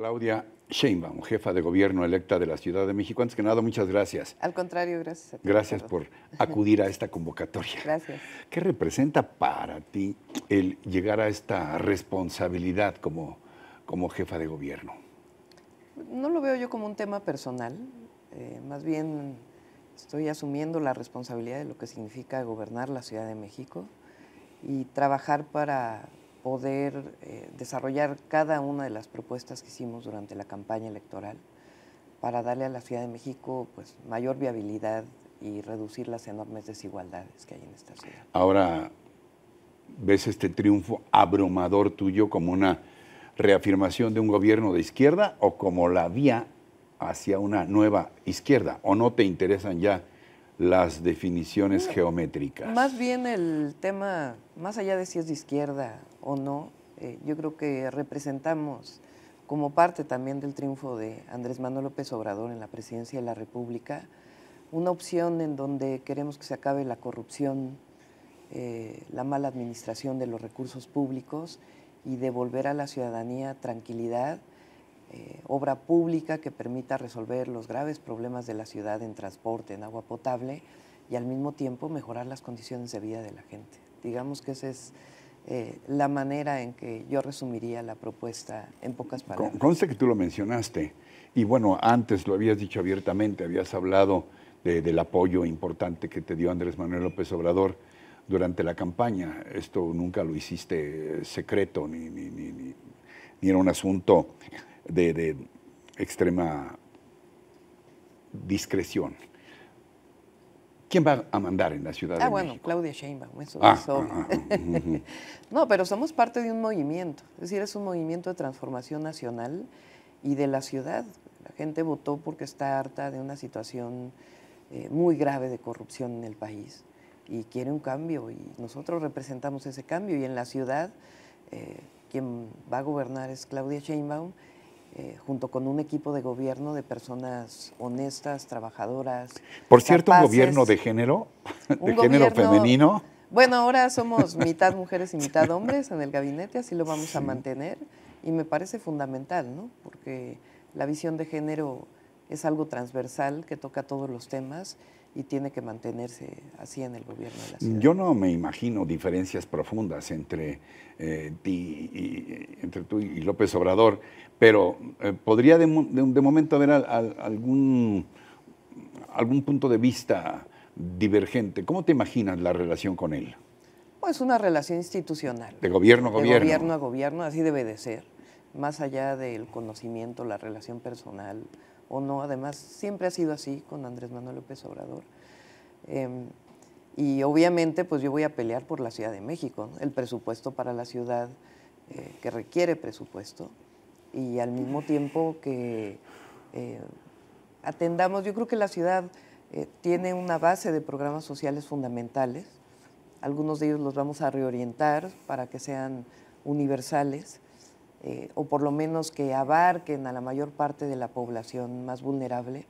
Claudia Sheinbaum, jefa de gobierno electa de la Ciudad de México. Antes que nada, muchas gracias. Al contrario, gracias a ti. Gracias por acudir a esta convocatoria. Gracias. ¿Qué representa para ti el llegar a esta responsabilidad como, como jefa de gobierno? No lo veo yo como un tema personal, eh, más bien estoy asumiendo la responsabilidad de lo que significa gobernar la Ciudad de México y trabajar para poder eh, desarrollar cada una de las propuestas que hicimos durante la campaña electoral para darle a la Ciudad de México pues, mayor viabilidad y reducir las enormes desigualdades que hay en esta ciudad. Ahora, ¿ves este triunfo abrumador tuyo como una reafirmación de un gobierno de izquierda o como la vía hacia una nueva izquierda? ¿O no te interesan ya las definiciones geométricas? Más bien el tema, más allá de si es de izquierda o no, eh, yo creo que representamos como parte también del triunfo de Andrés Manuel López Obrador en la presidencia de la República, una opción en donde queremos que se acabe la corrupción, eh, la mala administración de los recursos públicos y devolver a la ciudadanía tranquilidad, eh, obra pública que permita resolver los graves problemas de la ciudad en transporte, en agua potable y al mismo tiempo mejorar las condiciones de vida de la gente. Digamos que ese es eh, la manera en que yo resumiría la propuesta en pocas palabras. Conste que tú lo mencionaste y bueno, antes lo habías dicho abiertamente, habías hablado del apoyo importante que te dio Andrés Manuel López Obrador durante la campaña. Esto nunca lo hiciste eh, secreto ni, ni, era un asunto de extrema discreción. ¿Quién va a mandar en la ciudad ah, bueno, Claudia Sheinbaum, eso ah, ah, ah, no, pero somos parte de un movimiento, es decir, es un movimiento de transformación nacional y de la ciudad. La gente votó porque está harta de una situación eh, muy grave de corrupción en el país y quiere un cambio y nosotros representamos ese cambio y en la ciudad eh, quien va a gobernar es Claudia Sheinbaum eh, junto con un equipo de gobierno de personas honestas, trabajadoras. Por cierto, un gobierno de género, de género femenino. Bueno, ahora somos mitad mujeres y mitad hombres en el gabinete, así lo vamos a mantener y me parece fundamental, ¿no? Porque la visión de género es algo transversal que toca todos los temas y tiene que mantenerse así en el gobierno de la ciudad. Yo no me imagino diferencias profundas entre, eh, ti y, entre tú y López Obrador, pero eh, podría de, momento haber algún, algún punto de vista divergente. ¿Cómo te imaginas la relación con él? Pues una relación institucional. De gobierno a gobierno. De gobierno a gobierno, así debe de ser más allá del conocimiento, la relación personal o no, además siempre ha sido así con Andrés Manuel López Obrador. Em, y obviamente pues yo voy a pelear por la Ciudad de México, el presupuesto para la ciudad eh, que requiere presupuesto y al mismo tiempo que eh, atendamos, yo creo que la ciudad eh, tiene una base de programas sociales fundamentales, algunos de ellos los vamos a reorientar para que sean universales eh, o por lo menos que abarquen a la mayor parte de la población más vulnerable,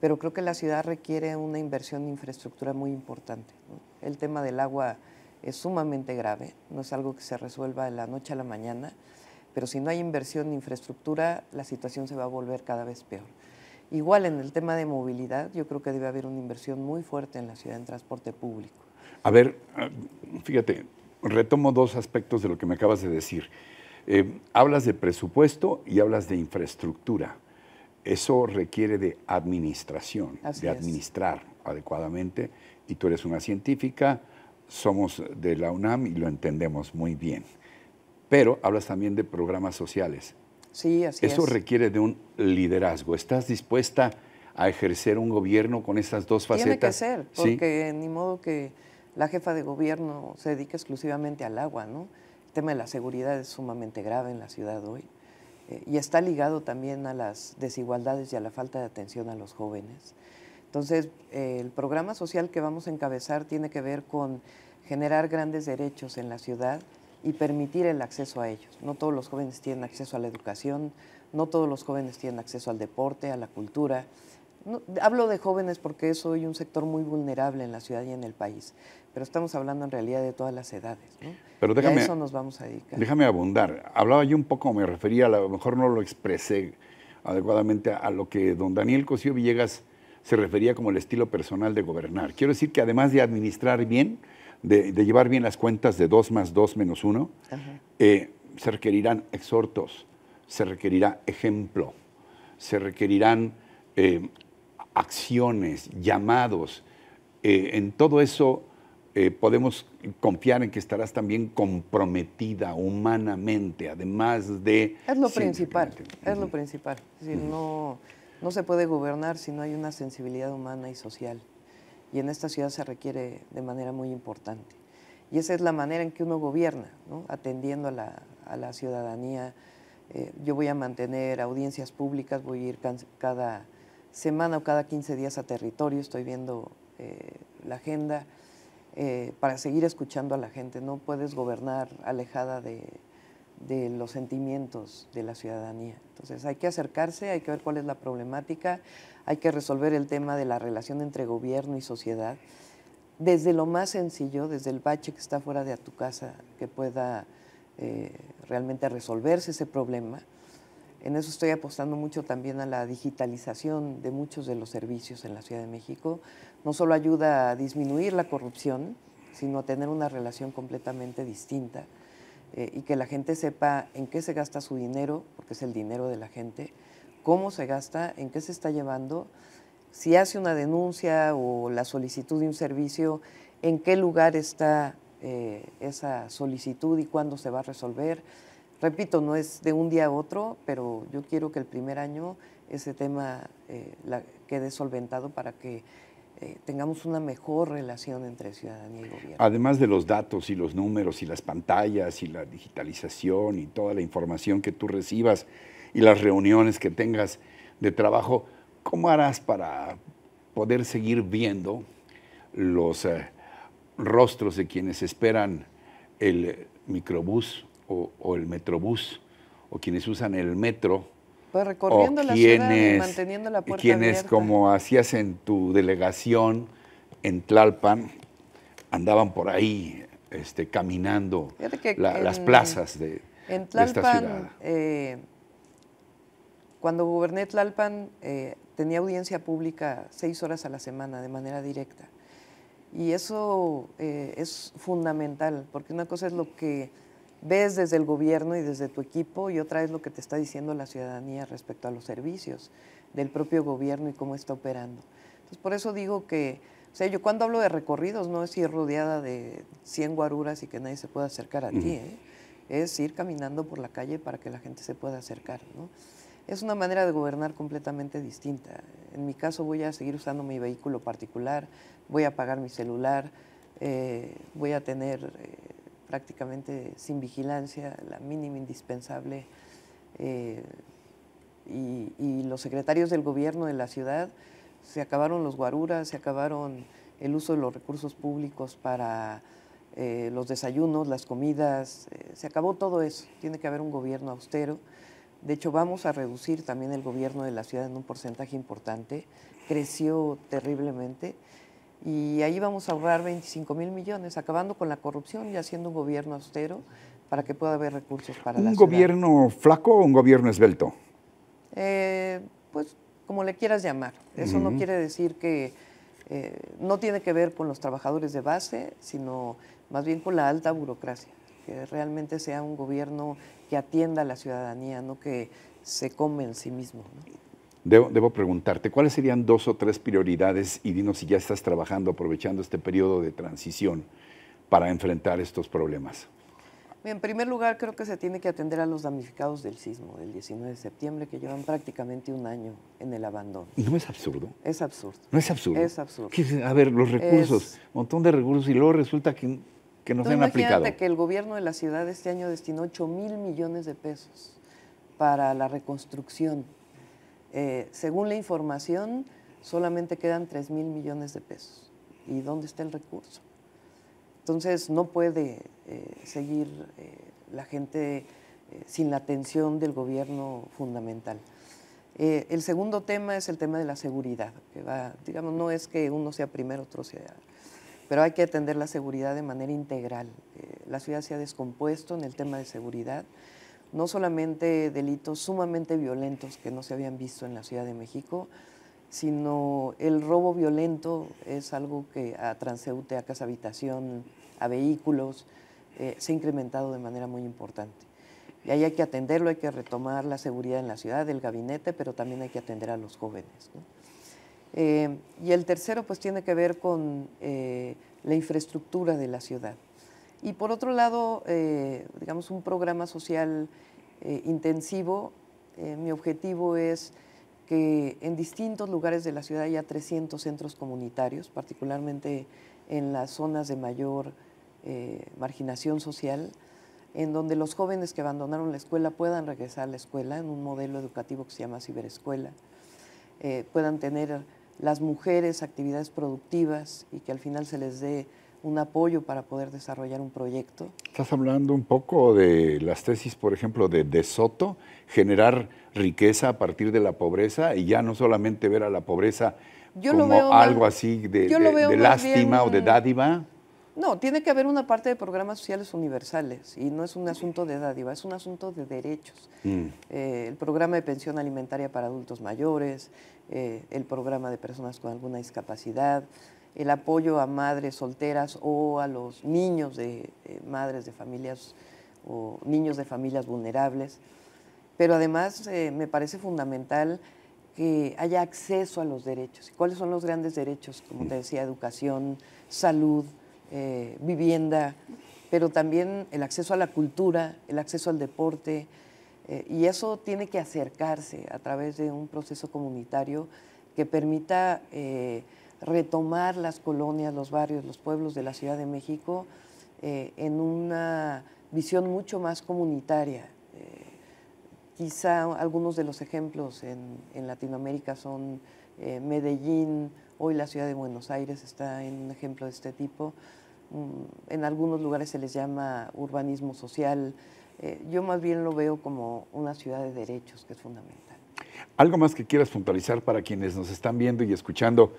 pero creo que la ciudad requiere una inversión de infraestructura muy importante. El tema del agua es sumamente grave, no es algo que se resuelva de la noche a la mañana, pero si no hay inversión en infraestructura, la situación se va a volver cada vez peor. Igual en el tema de movilidad, yo creo que debe haber una inversión muy fuerte en la ciudad en transporte público. A ver, ah, fíjate, retomo dos aspectos de lo que me acabas de decir. Eh, hablas de presupuesto y hablas de infraestructura. Eso requiere de administración, de administrar adecuadamente. Y tú eres una científica, somos de la UNAM y lo entendemos muy bien. Pero hablas también de programas sociales. Sí, así es. Eso requiere de un liderazgo. ¿Estás dispuesta a ejercer un gobierno con estas dos facetas? Tiene que ser, porque ni modo que la jefa de gobierno se dedique exclusivamente al agua, ¿no? tema de la seguridad es sumamente grave en la ciudad hoy eh, y está ligado también a las desigualdades y a la falta de atención a los jóvenes. Entonces, eh, el programa social que vamos a encabezar tiene que ver con generar grandes derechos en la ciudad y permitir el acceso a ellos. No todos los jóvenes tienen acceso a la educación, no todos los jóvenes tienen acceso al deporte, a la cultura, hablo de jóvenes porque es hoy un sector muy vulnerable en la ciudad y en el país, pero estamos hablando en realidad de todas las edades. Pero déjame, a eso nos vamos a dedicar. Déjame abundar. Hablaba yo un poco, me refería, a lo mejor no lo expresé adecuadamente a, lo que don Daniel Cosío Villegas se refería como el estilo personal de gobernar. Quiero decir que además de administrar bien, de, llevar bien las cuentas de 2 más 2 menos 1, eh, se requerirán exhortos, se requerirá ejemplo, se requerirán eh, acciones, llamados, eh, en todo eso eh, podemos confiar en que estarás también comprometida humanamente, además de... Es lo principal, es lo principal. no, no se puede gobernar si no hay una sensibilidad humana y social. Y en esta ciudad se requiere de manera muy importante. Y esa es la manera en que uno gobierna, atendiendo a la, a la ciudadanía. Eh, yo voy a mantener audiencias públicas, voy a ir cada semana o cada 15 días a territorio, estoy viendo eh, la agenda eh, para seguir escuchando a la gente. No puedes gobernar alejada de, los sentimientos de la ciudadanía. Entonces hay que acercarse, hay que ver cuál es la problemática, hay que resolver el tema de la relación entre gobierno y sociedad, desde lo más sencillo, desde el bache que está fuera de tu casa, que pueda eh, realmente resolverse ese problema, en eso estoy apostando mucho también a la digitalización de muchos de los servicios en la Ciudad de México. No solo ayuda a disminuir la corrupción, sino a tener una relación completamente distinta eh, y que la gente sepa en qué se gasta su dinero, porque es el dinero de la gente, cómo se gasta, en qué se está llevando, si hace una denuncia o la solicitud de un servicio, en qué lugar está eh, esa solicitud y cuándo se va a resolver Repito, no es de un día a otro, pero yo quiero que el primer año ese tema eh, quede solventado para que eh, tengamos una mejor relación entre ciudadanía y gobierno. Además de los datos y los números y las pantallas y la digitalización y toda la información que tú recibas y las reuniones que tengas de trabajo, ¿cómo harás para poder seguir viendo los eh, rostros de quienes esperan el microbús o, el metrobús, o quienes usan el metro. Pues recorriendo la ciudad y manteniendo la puerta quienes, como hacías en tu delegación en Tlalpan, andaban por ahí este, caminando las plazas de, en Tlalpan, esta ciudad. Eh, cuando goberné Tlalpan, eh, tenía audiencia pública seis horas a la semana de manera directa. Y eso eh, es fundamental, porque una cosa es lo que ves desde el gobierno y desde tu equipo y otra es lo que te está diciendo la ciudadanía respecto a los servicios del propio gobierno y cómo está operando. Entonces, por eso digo que, o sea, yo cuando hablo de recorridos no es ir rodeada de 100 guaruras y que nadie se pueda acercar a ti, ¿eh? es ir caminando por la calle para que la gente se pueda acercar. Es una manera de gobernar completamente distinta. En mi caso voy a seguir usando mi vehículo particular, voy a pagar mi celular, eh, voy a tener... Eh, prácticamente sin vigilancia, la mínima indispensable. Eh, y, los secretarios del gobierno de la ciudad, se acabaron los guaruras, se acabaron el uso de los recursos públicos para eh, los desayunos, las comidas, eh, se acabó todo eso. Tiene que haber un gobierno austero. De hecho, vamos a reducir también el gobierno de la ciudad en un porcentaje importante. Creció terriblemente y ahí vamos a ahorrar 25 mil millones, acabando con la corrupción y haciendo un gobierno austero para que pueda haber recursos para ¿Un la ¿Un gobierno flaco o un gobierno esbelto? Eh, pues como le quieras llamar. Eso no quiere decir que eh, no tiene que ver con los trabajadores de base, sino más bien con la alta burocracia, que realmente sea un gobierno que atienda a la ciudadanía, no que se come en sí mismo. ¿no? Debo, debo, preguntarte, ¿cuáles serían dos o tres prioridades y dinos si ya estás trabajando, aprovechando este periodo de transición para enfrentar estos problemas? En primer lugar, creo que se tiene que atender a los damnificados del sismo del 19 de septiembre, que llevan prácticamente un año en el abandono. ¿No es absurdo? Es absurdo. ¿No es absurdo? Es absurdo. a ver, los recursos, un montón de recursos, y luego resulta que, que no se han aplicado. que el gobierno de la ciudad este año destinó 8 mil millones de pesos para la reconstrucción eh, según la información, solamente quedan 3 mil millones de pesos. ¿Y dónde está el recurso? Entonces, no puede eh, seguir eh, la gente sin la atención del gobierno fundamental. el segundo tema es el tema de la seguridad, que va, digamos, no es que uno sea primero, otro sea pero hay que atender la seguridad de manera integral. la ciudad se ha descompuesto en el tema de seguridad no solamente delitos sumamente violentos que no se habían visto en la Ciudad de México, sino el robo violento es algo que a transeúnte, a casa habitación, a vehículos, eh, se ha incrementado de manera muy importante. Y ahí hay que atenderlo, hay que retomar la seguridad en la ciudad, el gabinete, pero también hay que atender a los jóvenes. Eh, y el tercero pues tiene que ver con eh, la infraestructura de la ciudad. Y por otro lado, eh, digamos, un programa social eh, intensivo, eh, mi objetivo es que en distintos lugares de la ciudad haya 300 centros comunitarios, particularmente en las zonas de mayor marginación social, en donde los jóvenes que abandonaron la escuela puedan regresar a la escuela en un modelo educativo que se llama ciberescuela, puedan tener las mujeres actividades productivas y que al final se les dé un apoyo para poder desarrollar un proyecto. Estás hablando un poco de las tesis, por ejemplo, de De Soto, generar riqueza a partir de la pobreza y ya no solamente ver a la pobreza como algo así de, lástima o de dádiva. No, tiene que haber una parte de programas sociales universales y no es un asunto de dádiva, es un asunto de derechos. Mm. Eh, el programa de pensión alimentaria para adultos mayores, eh, el programa de personas con alguna discapacidad, el apoyo a madres solteras o a los niños de, eh, madres de familias o niños de familias vulnerables. Pero además eh, me parece fundamental que haya acceso a los derechos. ¿Cuáles son los grandes derechos? Como te decía, educación, salud, eh, vivienda, pero también el acceso a la cultura, el acceso al deporte. y eso tiene que acercarse a través de un proceso comunitario que permita retomar las colonias, los barrios, los pueblos de la Ciudad de México eh, en una visión mucho más comunitaria. Eh, quizá algunos de los ejemplos en, Latinoamérica son eh, Medellín, hoy la ciudad de Buenos Aires está en un ejemplo de este tipo. Mm, en algunos lugares se les llama urbanismo social. yo más bien lo veo como una ciudad de derechos, que es fundamental. ¿Algo más que quieras puntualizar para quienes nos están viendo y escuchando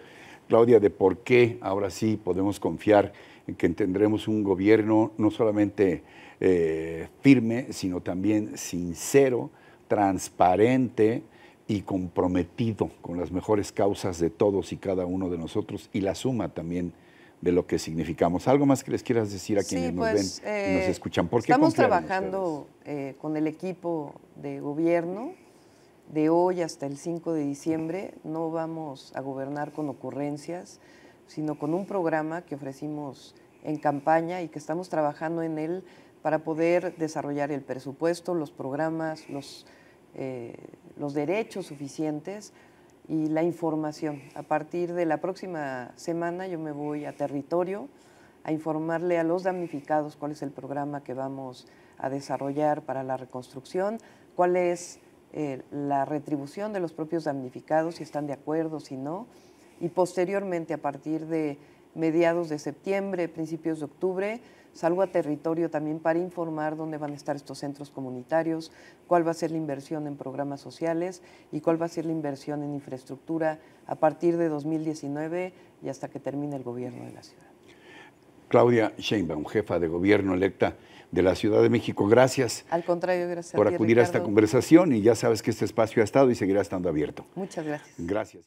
Claudia, de por qué ahora sí podemos confiar en que tendremos un gobierno no solamente eh, firme, sino también sincero, transparente y comprometido con las mejores causas de todos y cada uno de nosotros y la suma también de lo que significamos. ¿Algo más que les quieras decir a quienes nos pues, ven y nos eh, escuchan? estamos trabajando eh, con el equipo de gobierno de hoy hasta el 5 de diciembre no vamos a gobernar con ocurrencias, sino con un programa que ofrecimos en campaña y que estamos trabajando en él para poder desarrollar el presupuesto, los programas, los, eh, los derechos suficientes y la información. A partir de la próxima semana yo me voy a territorio a informarle a los damnificados cuál es el programa que vamos a desarrollar para la reconstrucción, cuál es eh, la retribución de los propios damnificados, si están de acuerdo, si no. Y posteriormente, a partir de mediados de septiembre, principios de octubre, salgo a territorio también para informar dónde van a estar estos centros comunitarios, cuál va a ser la inversión en programas sociales y cuál va a ser la inversión en infraestructura a partir de 2019 y hasta que termine el gobierno de la ciudad. Claudia Sheinbaum, jefa de gobierno electa, de la Ciudad de México. Gracias. Al contrario, gracias. Por acudir a esta conversación y ya sabes que este espacio ha estado y seguirá estando abierto. Muchas gracias. Gracias.